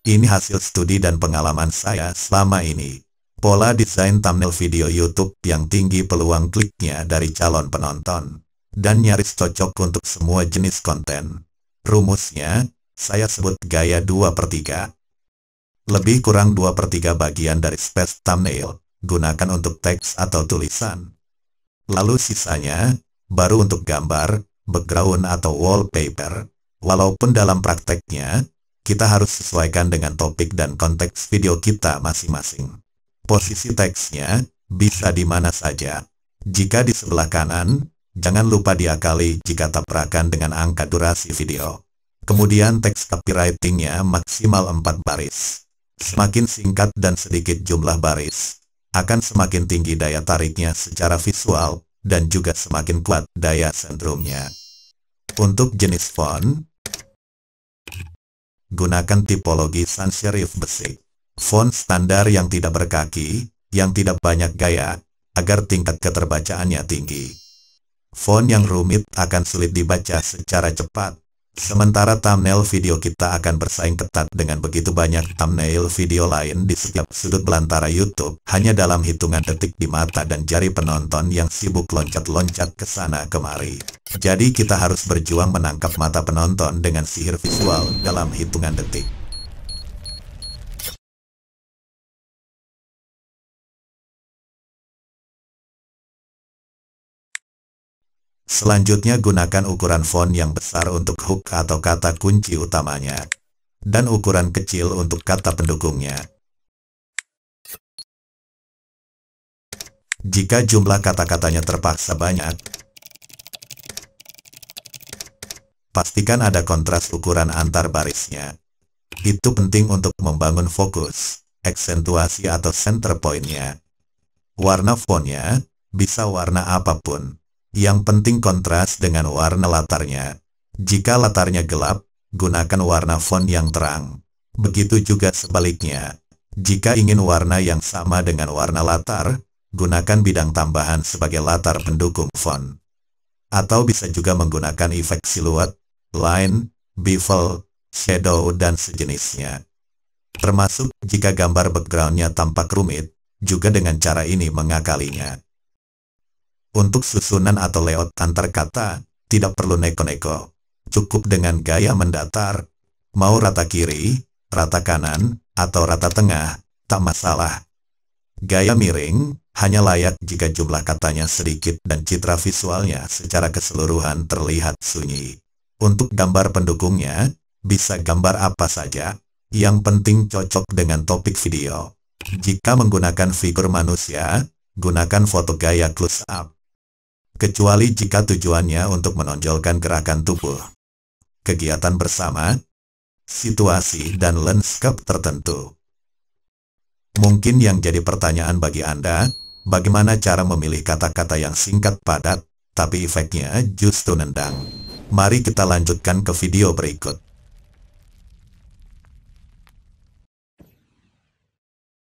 Ini hasil studi dan pengalaman saya selama ini. Pola desain thumbnail video YouTube yang tinggi peluang kliknya dari calon penonton. Dan nyaris cocok untuk semua jenis konten. Rumusnya, saya sebut gaya 2 per 3. Lebih kurang 2 per 3 bagian dari space thumbnail, gunakan untuk teks atau tulisan. Lalu sisanya, baru untuk gambar, background atau wallpaper. Walaupun dalam prakteknya, kita harus sesuaikan dengan topik dan konteks video kita masing-masing. Posisi teksnya bisa di mana saja. Jika di sebelah kanan, jangan lupa diakali jika tabrakan dengan angka durasi video. Kemudian teks copywritingnya maksimal 4 baris. Semakin singkat dan sedikit jumlah baris, akan semakin tinggi daya tariknya secara visual, dan juga semakin kuat daya sentrumnya. Untuk jenis font, gunakan tipologi sans serif besi, Font standar yang tidak berkaki, yang tidak banyak gaya, agar tingkat keterbacaannya tinggi. Font yang rumit akan sulit dibaca secara cepat, Sementara thumbnail video kita akan bersaing ketat dengan begitu banyak thumbnail video lain di setiap sudut belantara YouTube, hanya dalam hitungan detik di mata dan jari penonton yang sibuk loncat-loncat ke sana kemari. Jadi kita harus berjuang menangkap mata penonton dengan sihir visual dalam hitungan detik. Selanjutnya gunakan ukuran font yang besar untuk hook atau kata kunci utamanya, dan ukuran kecil untuk kata pendukungnya. Jika jumlah kata-katanya terpaksa banyak, pastikan ada kontras ukuran antar barisnya. Itu penting untuk membangun fokus, eksentuasi atau center pointnya. Warna fontnya bisa warna apapun, yang penting kontras dengan warna latarnya. Jika latarnya gelap, gunakan warna font yang terang. Begitu juga sebaliknya. Jika ingin warna yang sama dengan warna latar, gunakan bidang tambahan sebagai latar pendukung font. Atau bisa juga menggunakan efek siluet, line, bevel, shadow, dan sejenisnya. Termasuk jika gambar backgroundnya tampak rumit, juga dengan cara ini mengakalinya. Untuk susunan atau layout antar kata, tidak perlu neko-neko. Cukup dengan gaya mendatar, mau rata kiri, rata kanan, atau rata tengah, tak masalah. Gaya miring hanya layak jika jumlah katanya sedikit dan citra visualnya secara keseluruhan terlihat sunyi. Untuk gambar pendukungnya, bisa gambar apa saja, yang penting cocok dengan topik video. Jika menggunakan figur manusia, gunakan foto gaya close-up kecuali jika tujuannya untuk menonjolkan gerakan tubuh, kegiatan bersama, situasi dan landscape tertentu. Mungkin yang jadi pertanyaan bagi Anda, bagaimana cara memilih kata-kata yang singkat padat, tapi efeknya justru nendang. Mari kita lanjutkan ke video berikut.